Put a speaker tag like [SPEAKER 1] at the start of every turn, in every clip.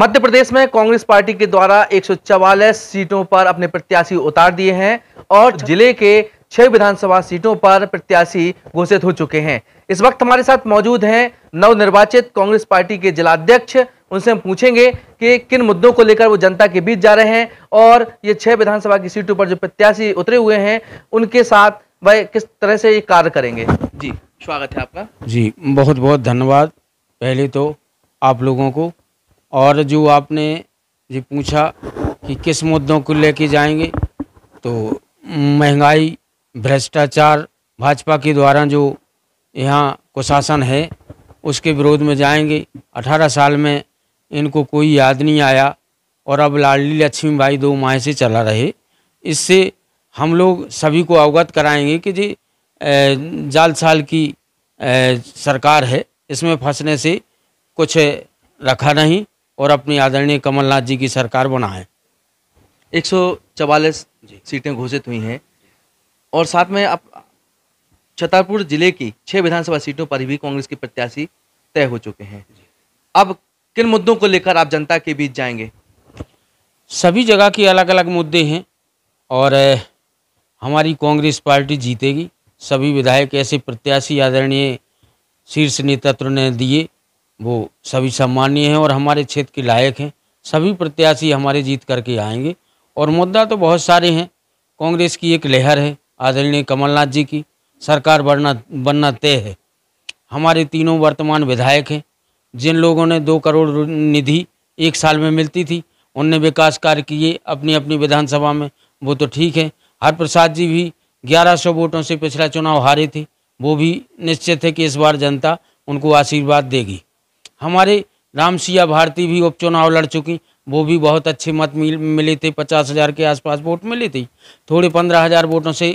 [SPEAKER 1] मध्य प्रदेश में कांग्रेस पार्टी के द्वारा एक सीटों पर अपने प्रत्याशी उतार दिए हैं और अच्छा। जिले के छह विधानसभा सीटों पर प्रत्याशी घोषित हो चुके हैं इस वक्त हमारे साथ मौजूद हैं नवनिर्वाचित कांग्रेस पार्टी के जिलाध्यक्ष उनसे हम पूछेंगे कि किन मुद्दों को लेकर वो जनता के बीच जा रहे हैं और ये छह विधानसभा की सीटों पर जो प्रत्याशी उतरे हुए हैं उनके साथ वह किस तरह से ये कार्य करेंगे जी स्वागत
[SPEAKER 2] है आपका जी बहुत बहुत धन्यवाद पहले तो आप लोगों को और जो आपने ये पूछा कि किस मुद्दों को लेके जाएंगे तो महंगाई भ्रष्टाचार भाजपा के द्वारा जो यहाँ कुशासन है उसके विरोध में जाएंगे 18 साल में इनको कोई याद नहीं आया और अब लाडली भाई दो माह से चला रहे इससे हम लोग सभी को अवगत कराएंगे कि जी जाल साल की सरकार है इसमें फंसने से कुछ रखा नहीं और अपनी आदरणीय कमलनाथ जी की सरकार है एक सीटें
[SPEAKER 1] घोषित हुई हैं और साथ में अब छतरपुर जिले की छह विधानसभा सीटों पर भी कांग्रेस के प्रत्याशी तय हो चुके हैं अब किन मुद्दों को लेकर आप
[SPEAKER 2] जनता के बीच जाएंगे सभी जगह के अलग अलग मुद्दे हैं और हमारी कांग्रेस पार्टी जीतेगी सभी विधायक ऐसे प्रत्याशी आदरणीय शीर्ष नेतृत्व ने दिए वो सभी सम्मानीय हैं और हमारे क्षेत्र के लायक हैं सभी प्रत्याशी हमारे जीत करके आएंगे और मुद्दा तो बहुत सारे हैं कांग्रेस की एक लहर है आदरणीय कमलनाथ जी की सरकार बनना बनना तय है हमारे तीनों वर्तमान विधायक हैं जिन लोगों ने दो करोड़ निधि एक साल में मिलती थी उनने विकास कार्य किए अपनी अपनी विधानसभा में वो तो ठीक है हरप्रसाद जी भी 1100 वोटों से पिछला चुनाव हारे थे वो भी निश्चित है कि इस बार जनता उनको आशीर्वाद देगी हमारे राम सिया भारती भी उपचुनाव लड़ चुकी वो भी बहुत अच्छे मत मिल मिले थे पचास हज़ार के आसपास वोट मिले थे थोड़े पंद्रह हज़ार वोटों से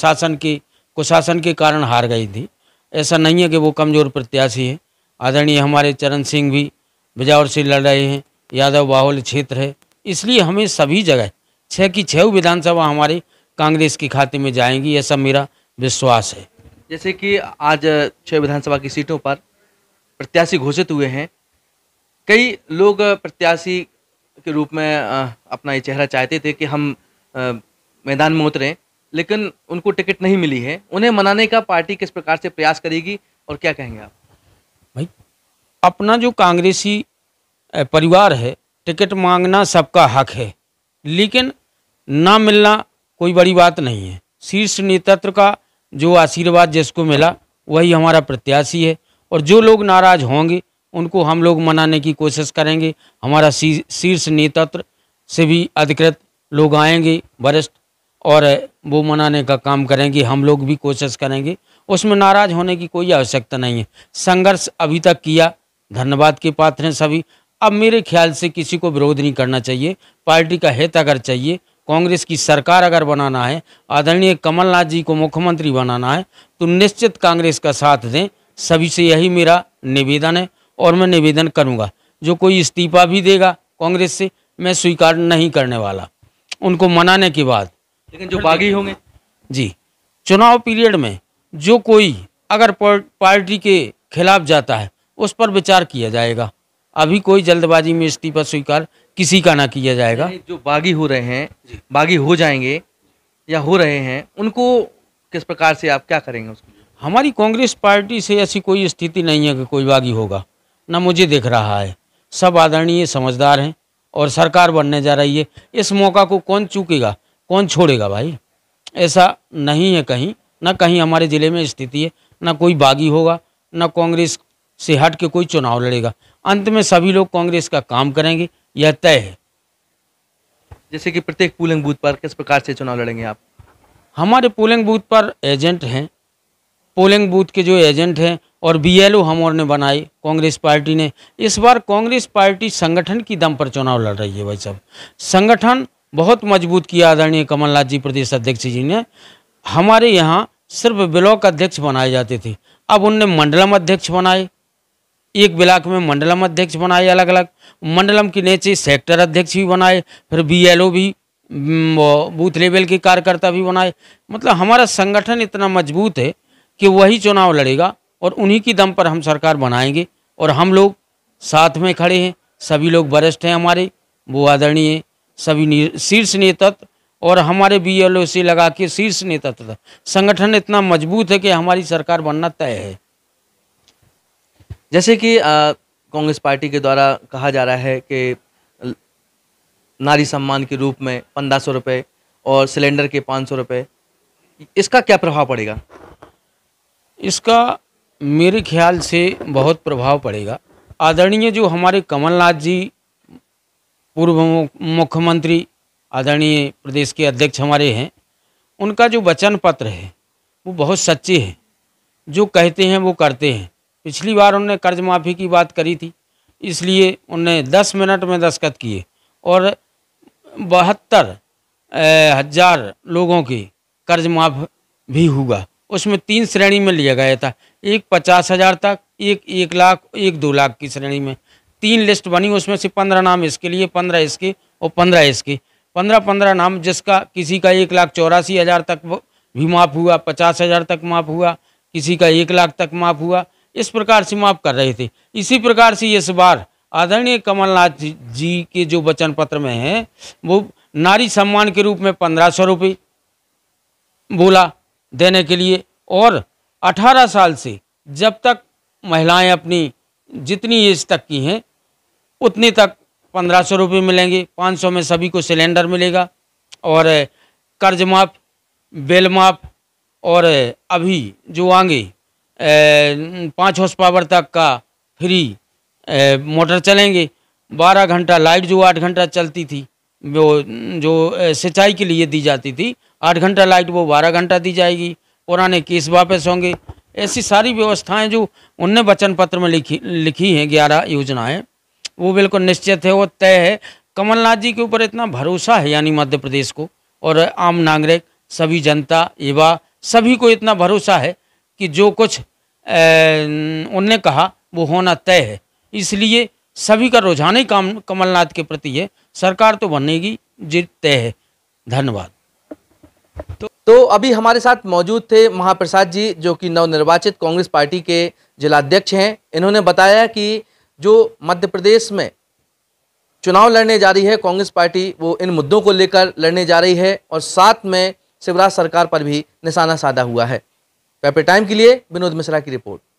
[SPEAKER 2] शासन के कुशासन के कारण हार गई थी ऐसा नहीं है कि वो कमज़ोर प्रत्याशी है आदरणीय हमारे चरण सिंह भी बिजावर से लड़ रहे हैं यादव बाहुल क्षेत्र है इसलिए हमें सभी जगह छः की छः विधानसभा हमारे कांग्रेस के खाते में जाएंगी ऐसा मेरा विश्वास है
[SPEAKER 1] जैसे कि आज छः विधानसभा की सीटों पर प्रत्याशी घोषित हुए हैं कई लोग प्रत्याशी के रूप में अपना ये चेहरा चाहते थे कि हम मैदान में उतरें लेकिन उनको टिकट नहीं मिली है उन्हें मनाने का पार्टी किस प्रकार से प्रयास करेगी और क्या कहेंगे आप
[SPEAKER 2] भाई अपना जो कांग्रेसी परिवार है टिकट मांगना सबका हक है लेकिन ना मिलना कोई बड़ी बात नहीं है शीर्ष नेतृत्व का जो आशीर्वाद जिसको मिला वही हमारा प्रत्याशी है और जो लोग नाराज होंगे उनको हम लोग मनाने की कोशिश करेंगे हमारा शीर्ष नेतृत्व से भी अधिकृत लोग आएंगे वरिष्ठ और वो मनाने का काम करेंगे हम लोग भी कोशिश करेंगे उसमें नाराज होने की कोई आवश्यकता नहीं है संघर्ष अभी तक किया धन्यवाद के पात्र हैं सभी अब मेरे ख्याल से किसी को विरोध नहीं करना चाहिए पार्टी का हित अगर चाहिए कांग्रेस की सरकार अगर बनाना है आदरणीय कमलनाथ जी को मुख्यमंत्री बनाना है तो निश्चित कांग्रेस का साथ दें सभी से यही मेरा निवेदन है और मैं निवेदन करूंगा जो कोई इस्तीफा भी देगा कांग्रेस से मैं स्वीकार नहीं करने वाला उनको मनाने के बाद लेकिन जो बागी होंगे जी चुनाव पीरियड में जो कोई अगर पार्टी के खिलाफ जाता है उस पर विचार किया जाएगा अभी कोई जल्दबाजी में इस्तीफा स्वीकार किसी का ना किया जाएगा जो बागी हो रहे हैं बागी हो जाएंगे
[SPEAKER 1] या हो रहे हैं उनको किस प्रकार से आप क्या करेंगे उसको
[SPEAKER 2] हमारी कांग्रेस पार्टी से ऐसी कोई स्थिति नहीं है कि कोई बागी होगा ना मुझे दिख रहा है सब आदरणीय समझदार हैं और सरकार बनने जा रही है इस मौका को कौन चूकेगा कौन छोड़ेगा भाई ऐसा नहीं है कहीं ना कहीं हमारे ज़िले में स्थिति है ना कोई बागी होगा ना कांग्रेस से हट के कोई चुनाव लड़ेगा अंत में सभी लोग कांग्रेस का काम करेंगे यह तय है जैसे कि प्रत्येक पोलिंग बूथ पर किस प्रकार से चुनाव लड़ेंगे आप हमारे पोलिंग बूथ पर एजेंट हैं पोलिंग बूथ के जो एजेंट हैं और बीएलओ हम और ने बनाई कांग्रेस पार्टी ने इस बार कांग्रेस पार्टी संगठन की दम पर चुनाव लड़ रही है भाई साहब संगठन बहुत मजबूत किया आदरणीय कमलनाथ जी प्रदेश अध्यक्ष जी ने हमारे यहाँ सिर्फ ब्लॉक अध्यक्ष बनाए जाते थे अब उनने मंडलम अध्यक्ष बनाए एक ब्लॉक में मंडलम अध्यक्ष बनाए अलग अलग मंडलम के नीचे सेक्टर अध्यक्ष भी बनाए फिर ओ भी बूथ लेवल के कार्यकर्ता भी बनाए मतलब हमारा संगठन इतना मजबूत है कि वही चुनाव लड़ेगा और उन्हीं की दम पर हम सरकार बनाएंगे और हम लोग साथ में खड़े हैं सभी लोग वरिष्ठ हैं हमारे वो आदरणीय सभी शीर्ष नेतृत्व और हमारे बी सी लगा के शीर्ष नेतृत्व संगठन इतना मजबूत है कि हमारी सरकार बनना तय है जैसे कि कांग्रेस पार्टी के द्वारा कहा जा रहा
[SPEAKER 1] है कि नारी सम्मान के रूप में पंद्रह सौ रुपये और सिलेंडर
[SPEAKER 2] के पाँच सौ रुपये इसका क्या प्रभाव पड़ेगा इसका मेरे ख्याल से बहुत प्रभाव पड़ेगा आदरणीय जो हमारे कमलनाथ जी पूर्व मुख्यमंत्री आदरणीय प्रदेश के अध्यक्ष हमारे हैं उनका जो वचन पत्र है वो बहुत सच्चे हैं जो कहते हैं वो करते हैं पिछली बार उनने कर्ज माफ़ी की बात करी थी इसलिए उनने दस मिनट में दस्खत किए और बहत्तर हज़ार लोगों की कर्ज माफ़ भी हुआ उसमें तीन श्रेणी में लिया गया था एक पचास हज़ार तक एक एक लाख एक दो लाख की श्रेणी में तीन लिस्ट बनी उसमें से पंद्रह नाम इसके लिए पंद्रह इसके और पंद्रह इसके पंद्रह पंद्रह नाम जिसका किसी का एक लाख चौरासी हज़ार तक भी माफ हुआ पचास हज़ार तक माफ हुआ किसी का एक लाख तक माफ हुआ इस प्रकार से माफ कर रहे थे इसी प्रकार से इस बार आदरणीय कमलनाथ जी के जो वचन पत्र में हैं वो नारी सम्मान के रूप में पंद्रह सौ रुपये बोला देने के लिए और 18 साल से जब तक महिलाएं अपनी जितनी एज तक की हैं उतनी तक पंद्रह सौ रुपये मिलेंगे पाँच सौ में सभी को सिलेंडर मिलेगा और कर्ज माफ़ बेल माफ़ और अभी जो आगे पाँच हाउस पावर तक का फ्री मोटर चलेंगे बारह घंटा लाइट जो आठ घंटा चलती थी वो जो सिंचाई के लिए दी जाती थी आठ घंटा लाइट वो बारह घंटा दी जाएगी पुराने केस वापस होंगे ऐसी सारी व्यवस्थाएं जो उनने वचन पत्र में लिखी लिखी हैं ग्यारह योजनाएं वो बिल्कुल निश्चित है वो तय है कमलनाथ जी के ऊपर इतना भरोसा है यानी मध्य प्रदेश को और आम नागरिक सभी जनता युवा सभी को इतना भरोसा है कि जो कुछ उनने कहा वो होना तय है इसलिए सभी का रुझान ही काम कमलनाथ के प्रति है सरकार तो बनेगी जी तय है धन्यवाद तो अभी हमारे साथ
[SPEAKER 1] मौजूद थे महाप्रसाद जी जो कि नवनिर्वाचित कांग्रेस पार्टी के जिलाध्यक्ष हैं इन्होंने बताया कि जो मध्य प्रदेश में चुनाव लड़ने जा रही है कांग्रेस पार्टी वो इन मुद्दों को लेकर लड़ने जा रही है और साथ में शिवराज सरकार पर भी निशाना साधा हुआ है पेपर टाइम के लिए विनोद मिश्रा की
[SPEAKER 2] रिपोर्ट